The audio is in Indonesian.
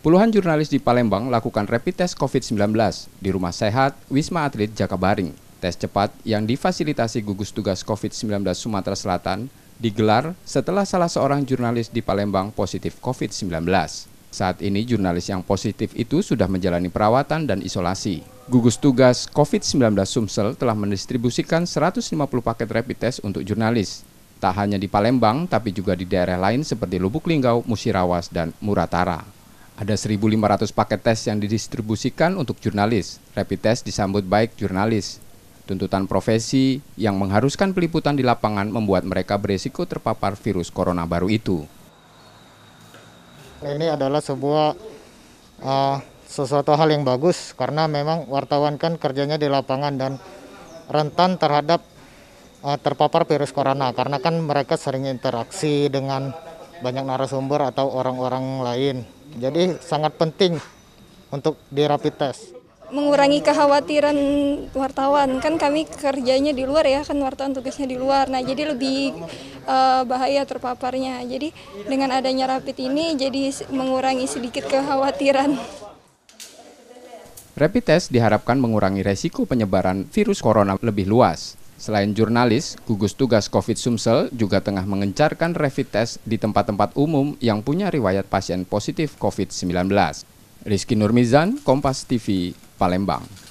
Puluhan jurnalis di Palembang lakukan rapid test COVID-19 di Rumah Sehat Wisma Atlet Jakabaring. Tes cepat yang difasilitasi gugus tugas COVID-19 Sumatera Selatan digelar setelah salah seorang jurnalis di Palembang positif COVID-19. Saat ini jurnalis yang positif itu sudah menjalani perawatan dan isolasi. Gugus tugas COVID-19 Sumsel telah mendistribusikan 150 paket rapid test untuk jurnalis. Tak hanya di Palembang, tapi juga di daerah lain seperti Lubuk Linggau, Musirawas, dan Muratara. Ada 1.500 paket tes yang didistribusikan untuk jurnalis. Rapid test disambut baik jurnalis. Tuntutan profesi yang mengharuskan peliputan di lapangan membuat mereka beresiko terpapar virus corona baru itu. Ini adalah sebuah uh, sesuatu hal yang bagus karena memang wartawan kan kerjanya di lapangan dan rentan terhadap uh, terpapar virus corona karena kan mereka sering interaksi dengan banyak narasumber atau orang-orang lain. Jadi sangat penting untuk di rapid test. Mengurangi kekhawatiran wartawan kan kami kerjanya di luar ya kan wartawan tugasnya di luar. Nah jadi lebih uh, bahaya terpaparnya. Jadi dengan adanya rapid ini jadi mengurangi sedikit kekhawatiran. Rapid test diharapkan mengurangi resiko penyebaran virus corona lebih luas. Selain jurnalis, gugus tugas COVID Sumsel juga tengah mengencarkan rapid test di tempat-tempat umum yang punya riwayat pasien positif COVID-19. Rizky Nurmizan, Kompas TV, Palembang.